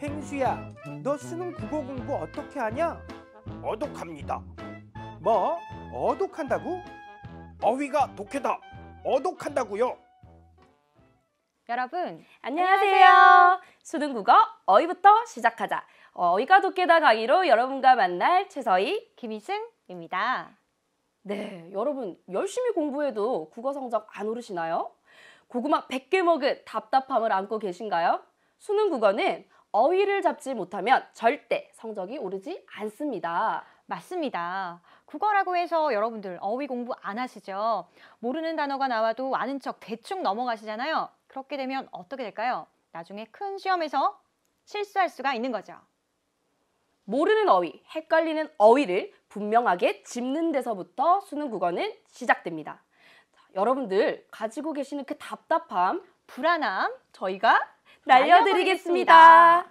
펭수야, 너 쓰는 국어 공부 어떻게 하냐? 어독합니다. 뭐? 어독한다고? 어휘가 독해다. 어독한다고요. 여러분, 안녕하세요. 안녕하세요. 수능 국어 어휘부터 시작하자. 어휘가 독해다 강의로 여러분과 만날 최서희, 김희승입니다. 네, 여러분 열심히 공부해도 국어 성적 안 오르시나요? 고구마 100개 먹은 답답함을 안고 계신가요? 수능 국어는 어휘를 잡지 못하면 절대 성적이 오르지 않습니다. 맞습니다. 국어라고 해서 여러분들 어휘 공부 안 하시죠? 모르는 단어가 나와도 아는 척 대충 넘어가시잖아요. 그렇게 되면 어떻게 될까요? 나중에 큰 시험에서 실수할 수가 있는 거죠. 모르는 어휘, 헷갈리는 어휘를 분명하게 짚는 데서부터 수능 국어는 시작됩니다. 자, 여러분들 가지고 계시는 그 답답함, 불안함 저희가 날려드리겠습니다.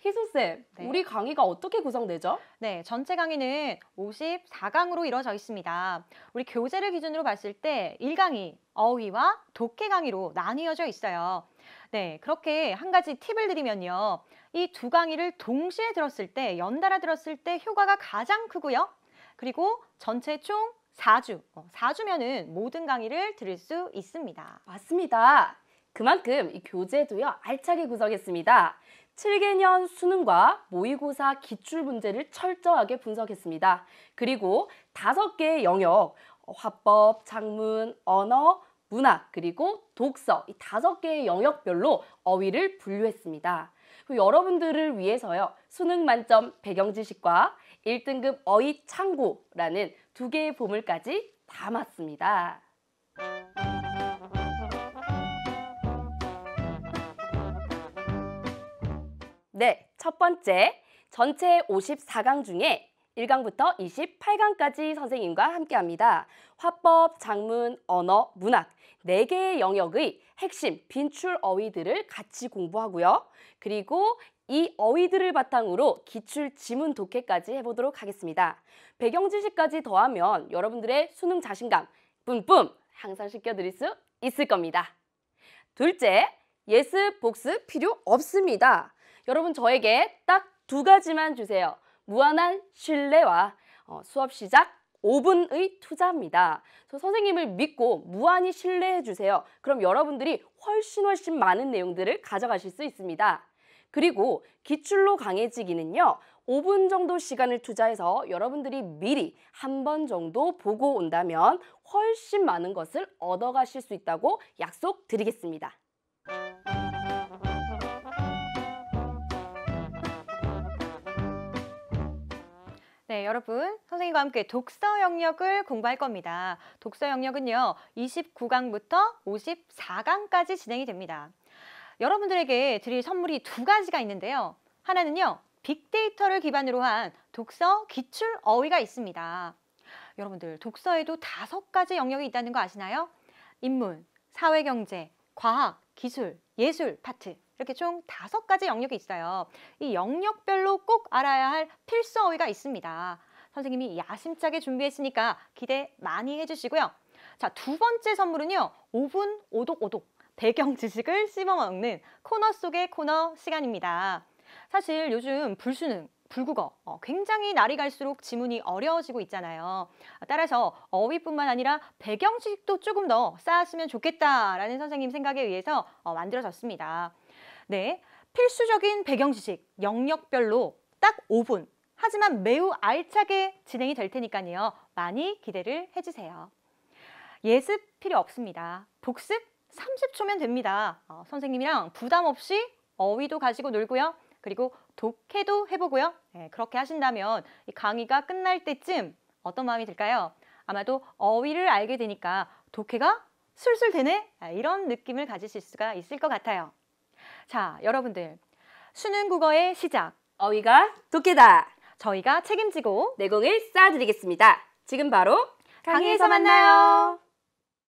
희소쌤 네. 우리 강의가 어떻게 구성되죠? 네, 전체 강의는 54강으로 이루어져 있습니다. 우리 교재를 기준으로 봤을 때 1강의, 어휘와 독해 강의로 나뉘어져 있어요. 네, 그렇게 한 가지 팁을 드리면요. 이 두 강의를 동시에 들었을 때, 연달아 들었을 때 효과가 가장 크고요. 그리고 전체 총 4주, 4주면은 어, 모든 강의를 들을 수 있습니다. 맞습니다. 그만큼 이 교재도요 알차게 구성했습니다. 7개년 수능과 모의고사 기출 문제를 철저하게 분석했습니다. 그리고 다섯 개의 영역, 화법, 작문, 언어, 문학, 그리고 독서 이 다섯 개의 영역별로 어휘를 분류했습니다. 그리고 여러분들을 위해서요. 수능 만점 배경 지식과 1등급 어휘 창고라는 두 개의 보물까지 담았습니다. 문제 네, 첫 번째, 전체 54강 중에 1강부터 28강까지 선생님과 함께합니다. 화법, 장문, 언어, 문학 4개의 영역의 핵심 빈출 어휘들을 같이 공부하고요. 그리고 이 어휘들을 바탕으로 기출 지문 독해까지 해보도록 하겠습니다. 배경 지식까지 더하면 여러분들의 수능 자신감 뿜뿜 향상시켜드릴 수 있을 겁니다. 둘째, 예습, 복습 필요 없습니다. 여러분 저에게 딱 두 가지만 주세요. 무한한 신뢰와 어, 수업 시작 5분의 투자입니다. 저 선생님을 믿고 무한히 신뢰해 주세요. 그럼 여러분들이 훨씬 훨씬 많은 내용들을 가져가실 수 있습니다. 그리고 기출로 강해지기는요. 5분 정도 시간을 투자해서 여러분들이 미리 한 번 정도 보고 온다면 훨씬 많은 것을 얻어가실 수 있다고 약속드리겠습니다. 네, 여러분, 선생님과 함께 독서 영역을 공부할 겁니다. 독서 영역은요, 29강부터 54강까지 진행이 됩니다. 여러분들에게 드릴 선물이 두 가지가 있는데요. 하나는요, 빅데이터를 기반으로 한 독서 기출 어휘가 있습니다. 여러분들, 독서에도 다섯 가지 영역이 있다는 거 아시나요? 인문, 사회경제, 과학, 기술, 예술 파트 이렇게 총 다섯 가지 영역이 있어요. 이 영역별로 꼭 알아야 할 필수어휘가 있습니다. 선생님이 야심차게 준비했으니까 기대 많이 해주시고요. 자, 두 번째 선물은요. 5분 오독오독 배경 지식을 씹어먹는 코너 속의 코너 시간입니다. 사실 요즘 불수능, 불국어 어, 굉장히 날이 갈수록 지문이 어려워지고 있잖아요. 아, 따라서 어휘뿐만 아니라 배경 지식도 조금 더 쌓았으면 좋겠다라는 선생님 생각에 의해서 어, 만들어졌습니다. 네, 필수적인 배경 지식 영역별로 딱 5분 하지만 매우 알차게 진행이 될 테니까요. 많이 기대를 해주세요. 예습 필요 없습니다. 복습 30초면 됩니다. 어, 선생님이랑 부담 없이 어휘도 가지고 놀고요. 그리고 독해도 해보고요. 네, 그렇게 하신다면 이 강의가 끝날 때쯤 어떤 마음이 들까요? 아마도 어휘를 알게 되니까 독해가 술술 되네? 아, 이런 느낌을 가지실 수가 있을 것 같아요. 자, 여러분들. 수능 국어의 시작. 어휘가 독해다. 저희가 책임지고 내공을 쌓아드리겠습니다. 지금 바로 강의에서, 강의에서 만나요. 만나요.